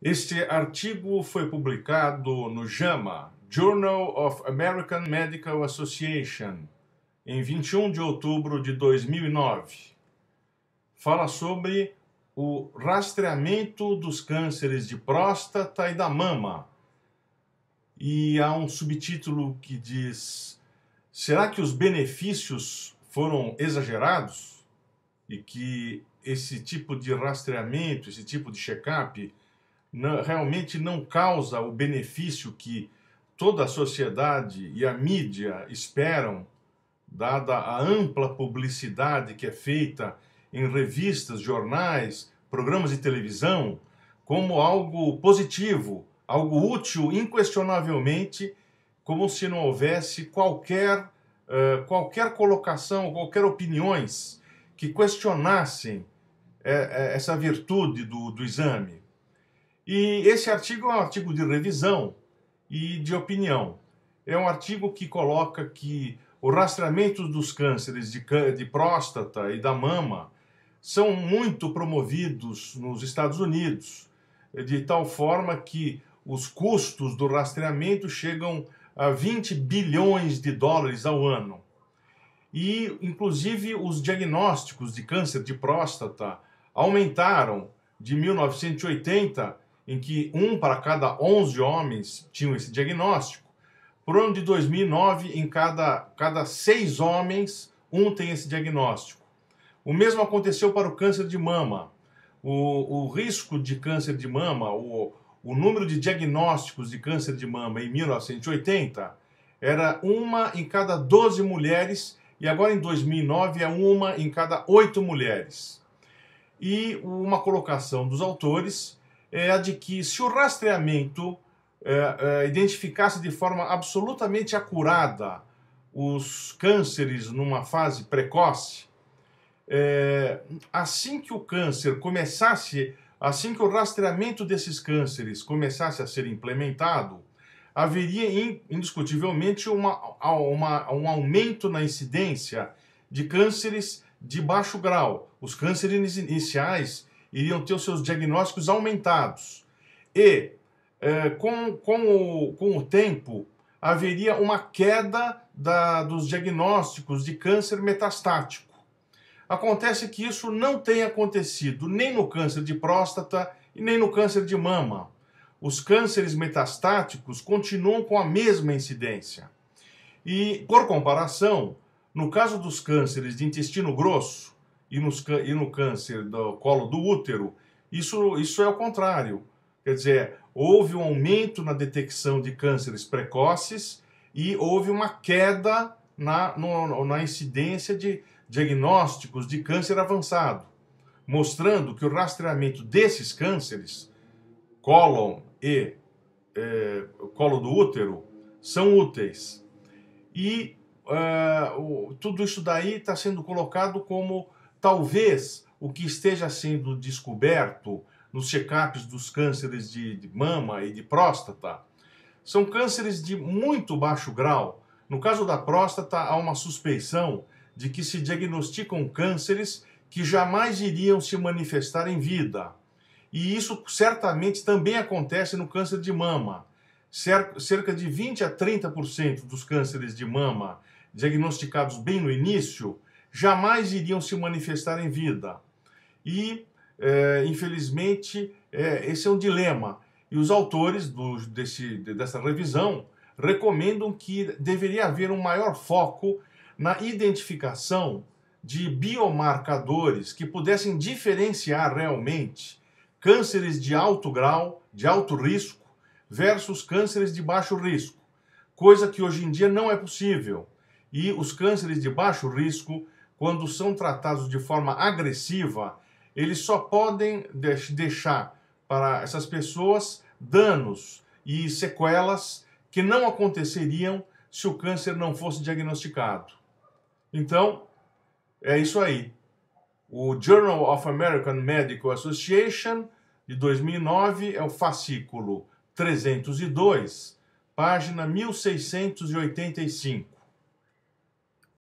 Este artigo foi publicado no JAMA, Journal of American Medical Association, em 21 de outubro de 2009. Fala sobre o rastreamento dos cânceres de próstata e da mama. E há um subtítulo que diz: será que os benefícios foram exagerados? E que esse tipo de rastreamento, esse tipo de check-up, realmente não causa o benefício que toda a sociedade e a mídia esperam, dada a ampla publicidade que é feita em revistas, jornais, programas de televisão, como algo positivo, algo útil, inquestionavelmente, como se não houvesse qualquer, uh, qualquer colocação, qualquer opiniões que questionassem eh, eh, essa virtude do, do exame. E esse artigo é um artigo de revisão e de opinião. É um artigo que coloca que o rastreamento dos cânceres de, de próstata e da mama são muito promovidos nos Estados Unidos, de tal forma que os custos do rastreamento chegam a 20 bilhões de dólares ao ano. E, inclusive, os diagnósticos de câncer de próstata aumentaram de 1980 em que um para cada 11 homens tinham esse diagnóstico. Por ano de 2009, em cada, cada seis homens, um tem esse diagnóstico. O mesmo aconteceu para o câncer de mama. O, o risco de câncer de mama, o, o número de diagnósticos de câncer de mama em 1980 era uma em cada 12 mulheres e agora em 2009 é uma em cada oito mulheres. E uma colocação dos autores é a de que, se o rastreamento é, é, identificasse de forma absolutamente acurada os cânceres numa fase precoce, é, assim que o câncer começasse, assim que o rastreamento desses cânceres começasse a ser implementado, haveria indiscutivelmente uma, uma, um aumento na incidência de cânceres de baixo grau, os cânceres iniciais iriam ter os seus diagnósticos aumentados. E é, com, com, o, com o tempo haveria uma queda da, dos diagnósticos de câncer metastático. Acontece que isso não tem acontecido nem no câncer de próstata e nem no câncer de mama. Os cânceres metastáticos continuam com a mesma incidência. E, por comparação, no caso dos cânceres de intestino grosso, e, nos, e no câncer do colo do útero, isso, isso é o contrário. Quer dizer, houve um aumento na detecção de cânceres precoces e houve uma queda na, no, na incidência de diagnósticos de câncer avançado, mostrando que o rastreamento desses cânceres, cólon e é, colo do útero, são úteis. E é, o, tudo isso daí está sendo colocado como Talvez o que esteja sendo descoberto nos check-ups dos cânceres de, de mama e de próstata são cânceres de muito baixo grau. No caso da próstata, há uma suspeição de que se diagnosticam cânceres que jamais iriam se manifestar em vida. E isso certamente também acontece no câncer de mama. Cerca de 20 a 30% dos cânceres de mama diagnosticados bem no início jamais iriam se manifestar em vida. E, é, infelizmente, é, esse é um dilema. E os autores do, desse, dessa revisão recomendam que deveria haver um maior foco na identificação de biomarcadores que pudessem diferenciar realmente cânceres de alto grau, de alto risco, versus cânceres de baixo risco, coisa que hoje em dia não é possível. E os cânceres de baixo risco quando são tratados de forma agressiva, eles só podem deixar para essas pessoas danos e sequelas que não aconteceriam se o câncer não fosse diagnosticado. Então, é isso aí. O Journal of American Medical Association de 2009 é o fascículo 302, página 1685.